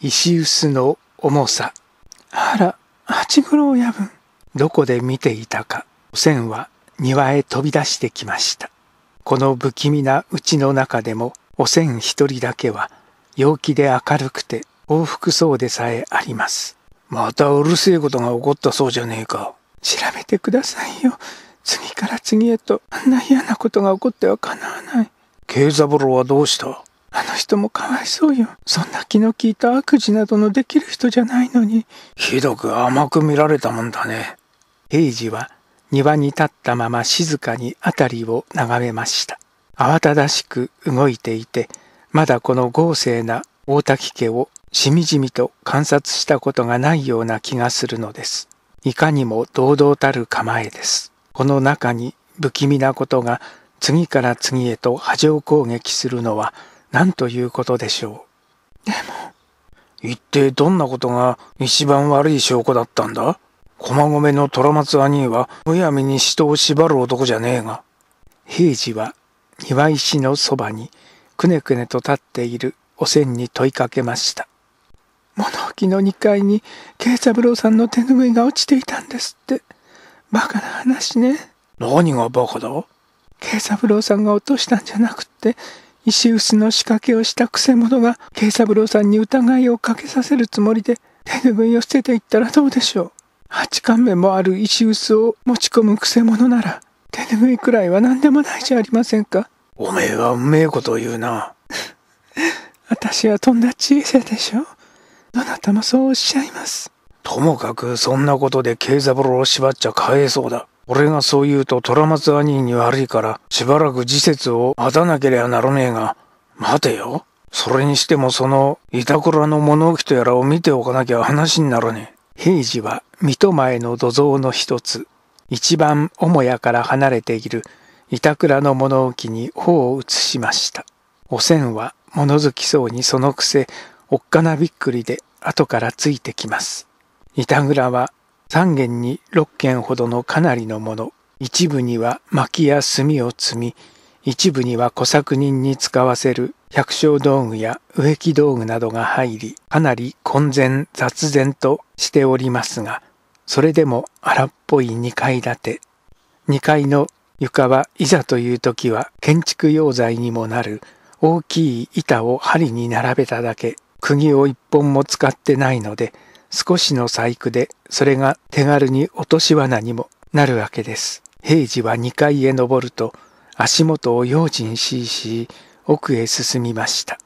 石臼の重さあら八五郎親分どこで見ていたかおせんは庭へ飛び出してきましたこの不気味な家の中でもおせん一人だけは陽気で明るくて幸福そうでさえありますまたうるせえことが起こったそうじゃねえか調べてくださいよ次から次へとあんな嫌なことが起こってはかなわない慶三郎はどうしたあの人もかわいそうよ。そんな気の利いた悪事などのできる人じゃないのに。ひどく甘く見られたもんだね。平次は庭に立ったまま静かに辺りを眺めました。慌ただしく動いていて、まだこの豪勢な大滝家をしみじみと観察したことがないような気がするのです。いかにも堂々たる構えです。この中に不気味なことが次から次へと波状攻撃するのはなんということでしょう。でも、一体どんなことが一番悪い証拠だったんだ駒込の虎松兄はむやみに人を縛る男じゃねえが。平次は庭石のそばにくねくねと立っているおせんに問いかけました。物置の2階に慶三郎さんの手ぬぐいが落ちていたんですって。バカな話ね。何がバカだ慶三郎さんが落としたんじゃなくって石臼の仕掛けをしたくせ者が慶三郎さんに疑いをかけさせるつもりで手ぬぐいを捨てていったらどうでしょう八冠目もある石臼を持ち込むくせ者なら手ぬぐいくらいは何でもないじゃありませんかおめえはうめえことを言うな 私はとんだ恵さでしょどなたもそうおっしゃいますともかくそんなことで慶三郎を縛っちゃかえそうだ。俺がそう言うと虎松兄に悪いから、しばらく時節を待たなけりゃならねえが、待てよ。それにしてもその、板倉の物置とやらを見ておかなきゃ話にならねえ。平次は、水戸前の土蔵の一つ、一番母屋から離れている板倉の物置に頬を移しました。おせんは物好きそうにそのくせ、おっかなびっくりで後からついてきます。板倉は3軒に6軒ほどのかなりのもの一部には薪や炭を積み一部には小作人に使わせる百姓道具や植木道具などが入りかなり混然雑然としておりますがそれでも荒っぽい2階建て2階の床はいざという時は建築用材にもなる大きい板を針に並べただけ釘を一本も使ってないので少しの細工でそれが手軽に落とし罠にもなるわけです。平次は2階へ登ると足元を用心しし奥へ進みました。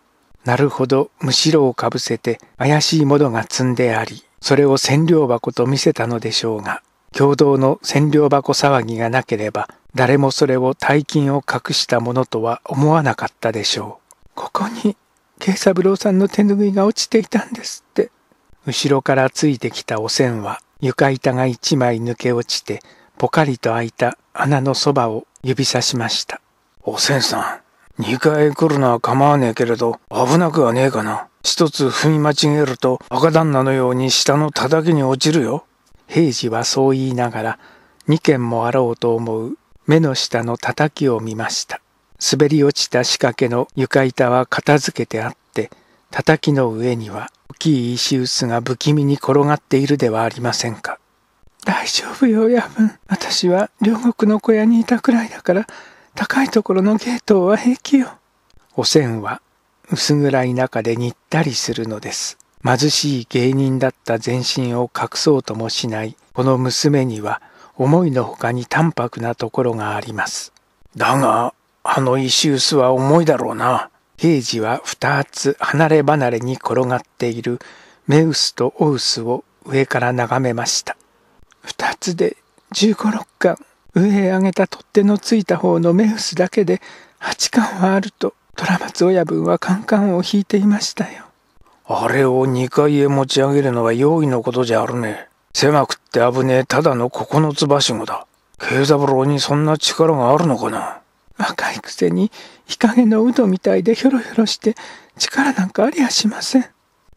なるほどむしろをかぶせて怪しいものが積んであり、それを占領箱と見せたのでしょうが、共同の占領箱騒ぎがなければ誰もそれを大金を隠したものとは思わなかったでしょう。ここに慶三郎さんの手ぬぐいが落ちていたんですって。後ろからついてきたおせんは床板が一枚抜け落ちてポカリと開いた穴のそばを指さしました。おせんさん、階へ来るのは構わねえけれど危なくはねえかな。一つ踏み間違えると赤旦那のように下の叩きに落ちるよ。平次はそう言いながら二軒もあろうと思う目の下の叩きを見ました。滑り落ちた仕掛けの床板は片付けてあって、叩きの上には大きい石臼が不気味に転がっているではありませんか。大丈夫よ、夜分。私は両国の小屋にいたくらいだから、高いところのゲートは平気よ。おせんは薄暗い中でにったりするのです。貧しい芸人だった全身を隠そうともしないこの娘には思いのほかに淡白なところがあります。だが、あの石臼は重いだろうな。平次は二つ離れ離れに転がっているメウスとオウスを上から眺めました。二つで十五六巻、上へ上げた取っ手のついた方のメウスだけで八巻はあると、虎松親分はカンカンを引いていましたよ。あれを二階へ持ち上げるのは容易のことじゃあるね。狭くって危ねえただの九つ橋もだ。慶三郎にそんな力があるのかな若いくせに日陰のウドみたいでひょろひょろして力なんかありゃしません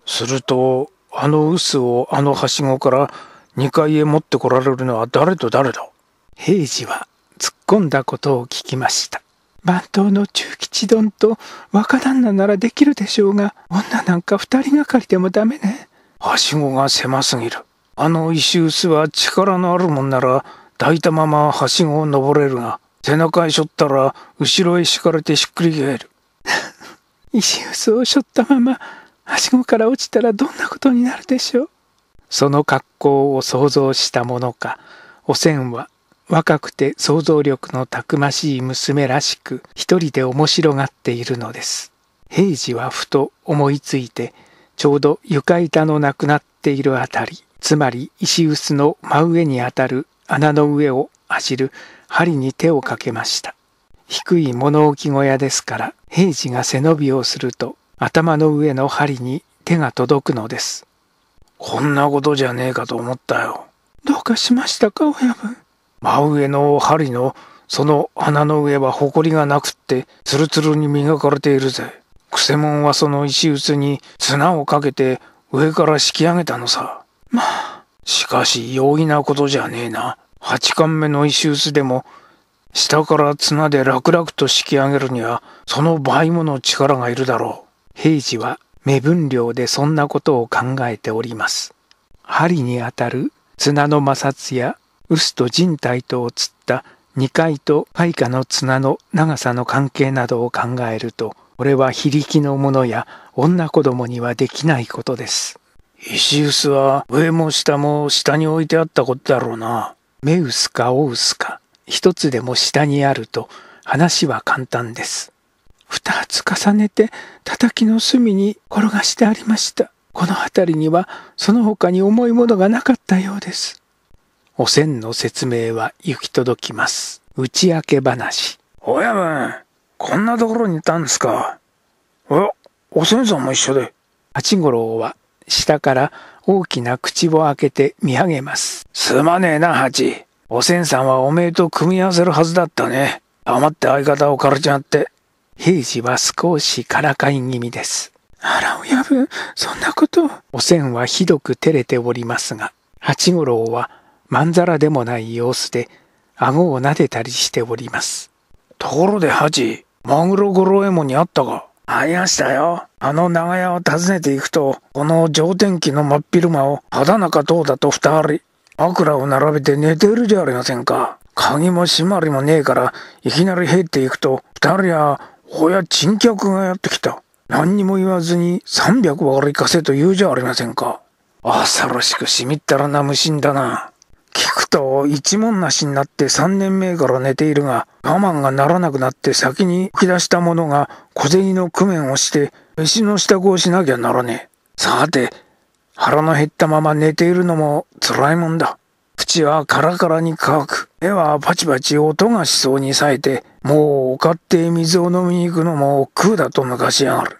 するとあの臼をあのはしごから2階へ持ってこられるのは誰と誰だ平次は突っ込んだことを聞きました番頭の中吉丼と若旦那ならできるでしょうが女なんか2人がかりでもダメねはしごが狭すぎるあの石臼は力のあるもんなら抱いたままはしごを登れるが背中へしょったら後ろへ敷かれてしっくり返る石臼をしょったままはしごから落ちたらどんなことになるでしょうその格好を想像したものかおせんは若くて想像力のたくましい娘らしく一人で面白がっているのです平次はふと思いついてちょうど床板のなくなっているあたりつまり石臼の真上にあたる穴の上を走る針に手をかけました。低い物置小屋ですから、平次が背伸びをすると、頭の上の針に手が届くのです。こんなことじゃねえかと思ったよ。どうかしましたか、親分。真上の針のその穴の上は埃がなくってツルツルに磨かれているぜ。くせンはその石臼に綱をかけて上から敷き上げたのさ。まあ、しかし容易なことじゃねえな。8巻目の石臼でも下から綱で楽々と敷き上げるにはその倍もの力がいるだろう。平次は目分量でそんなことを考えております。針に当たる綱の摩擦や臼と人体とを釣った2階と開花の綱の長さの関係などを考えると、これは非力のものや女子供にはできないことです。石臼は上も下も下に置いてあったことだろうな。目薄か大薄か一つでも下にあると話は簡単です。二つ重ねて叩きの隅に転がしてありました。この辺りにはその他に重いものがなかったようです。おせんの説明は行き届きます。打ち明け話。おやめこんなところにいたんですか。や、おせんさんも一緒で。八五郎は下から大きな口を開けて見上げます。すまねえな、ハチ。おせんさんはおめえと組み合わせるはずだったね。黙って相方を枯れちゃって。平次は少しからかい気味です。あら、親分、そんなこと。おせんはひどく照れておりますが、八五郎はまんざらでもない様子で、顎を撫でたりしております。ところで、ハチ、マグロ五郎右衛門に会ったかありましたよ。あの長屋を訪ねていくと、この上天気の真っ昼間を畑中どうだと二人、枕を並べて寝ているじゃありませんか。鍵も閉まりもねえから、いきなり入っていくと、二人は、ほや珍客がやってきた。何にも言わずに三百割りせと言うじゃありませんか。恐ろしくしみったらな無心だな。聞くと一文無しになって三年目から寝ているが、我慢がならなくなって先に吹き出した者が小銭の工面をして、飯の支度をしなきゃならねえ。さて、腹の減ったまま寝ているのも辛いもんだ。口はカラカラに乾く。目はパチパチ音がしそうに冴えて、もうお買って水を飲みに行くのもうだと昔やがる。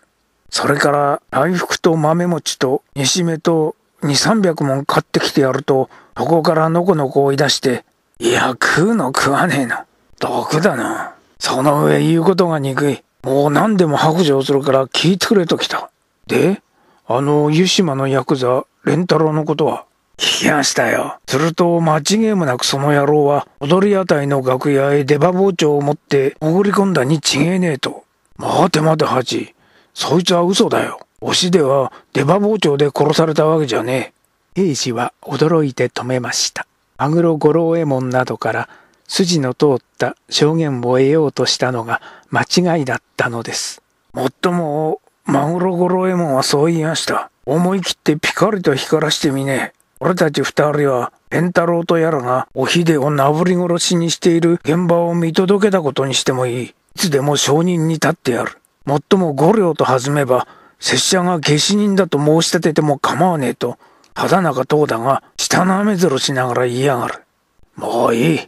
それから、来福と豆餅と煮しめと二三百文も買ってきてやると、そこからのこのこ追い出して、いや、食うの食わねえの。毒だな。その上言うことが憎い。もう何でも白状するから聞いてくれときた。で、あの湯島のヤクザ、レンタロウのことは聞きましたよ。すると、間違いもなくその野郎は、踊り屋台の楽屋へ出刃包丁を持って潜り込んだに違えねえと。待て待て、ハチ。そいつは嘘だよ。推しでは出刃包丁で殺されたわけじゃねえ。平次は驚いて止めました。マグロ五郎右衛門などから筋の通った証言を得ようとしたのが間違いだったのです。もっとも、マグロ五郎右衛門はそう言いました。思い切ってピカリと光らしてみねえ。俺たち二人は、円太郎とやらがおひでをなぶり殺しにしている現場を見届けたことにしてもいい。いつでも証人に立ってやる。もっとも五両と弾めば、拙者が下死人だと申し立てても構わねえと、畑中東田が舌のめぞろしながら言いやがる。もういい。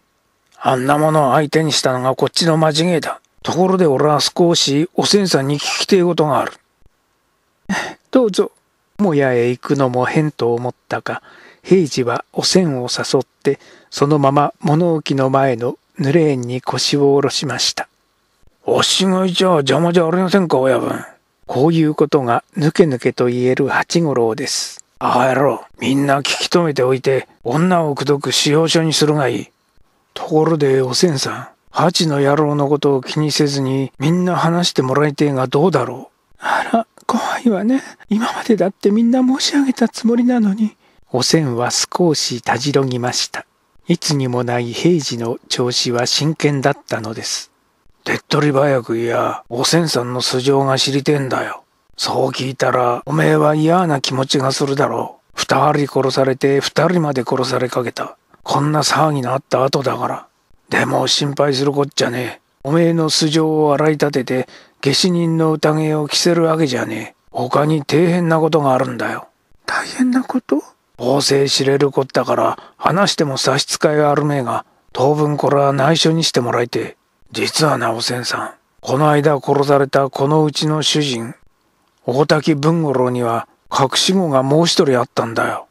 あんなものを相手にしたのがこっちの間違いだ。ところで俺は少しおせんさんに聞きてえことがある。どうぞ。もやへ行くのも変と思ったか、平次はおせんを誘って、そのまま物置の前のぬれ縁に腰を下ろしました。おしがいじゃ邪魔じゃありませんか、親分。こういうことがぬけぬけと言える八五郎です。ああやろう、みんな聞き止めておいて、女を口説く使用書にするがいい。ところで、おせんさん、ハチの野郎のことを気にせずに、みんな話してもらいてえがどうだろう。あら、怖いわね。今までだってみんな申し上げたつもりなのに。おせんは少したじろぎました。いつにもない平時の調子は真剣だったのです。手っ取り早くいや、おせんさんの素性が知りてんだよ。そう聞いたら、おめえは嫌な気持ちがするだろう。二人殺されて二人まで殺されかけた。こんな騒ぎのあった後だから。でも心配するこっちゃねえ。おめえの素性を洗い立てて、下死人の宴を着せるわけじゃねえ。他に底辺なことがあるんだよ。大変なこと法制知れるこったから、話しても差し支えはあるめえが、当分これは内緒にしてもらいて実はなおせんさん、この間殺されたこのうちの主人、大滝文五郎には隠し子がもう一人あったんだよ。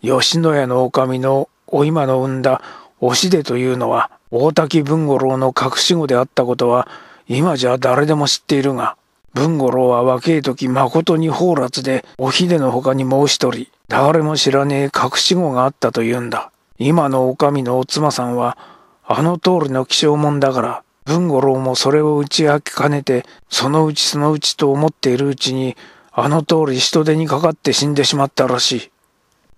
吉野家の女将のお今の産んだおしでというのは大滝文五郎の隠し子であったことは今じゃ誰でも知っているが、文五郎は若い時誠に放埒でおひでの他にもう一人、誰も知らねえ隠し子があったというんだ。今の女将のお妻さんはあの通りの気少もんだから文五郎もそれを打ち明けかねて、そのうちそのうちと思っているうちに、あの通り人手にかかって死んでしまったらしい。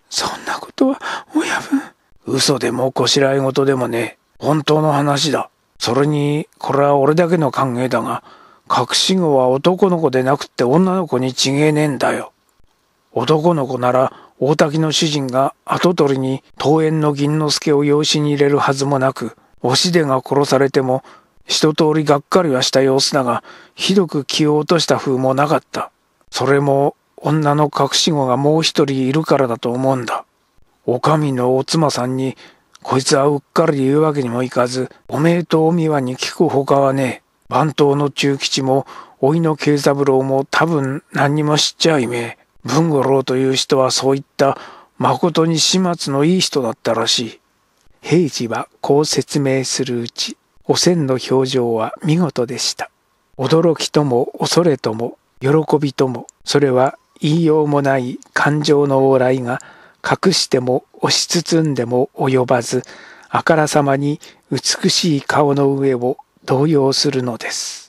そんなことは、親分。嘘でもこしらえ事でもね、本当の話だ。それに、これは俺だけの歓迎だが、隠し子は男の子でなくって女の子にちげえねえんだよ。男の子なら大滝の主人が跡取りに桃園の銀之助を養子に入れるはずもなく、おしでが殺されても一通りがっかりはした様子だが、ひどく気を落とした風もなかった。それも、女の隠し子がもう一人いるからだと思うんだ。お上のお妻さんに、こいつはうっかり言うわけにもいかず、おめえとおみわに聞くほかはねえ。番頭の中吉も、老いの慶三郎も多分何にも知っちゃいめえ。文五郎という人はそういった誠に始末のいい人だったらしい。平次はこう説明するうち、お千の表情は見事でした。驚きとも恐れとも喜びともそれは言いようもない感情の往来が隠しても押し包んでも及ばずあからさまに美しい顔の上を動揺するのです。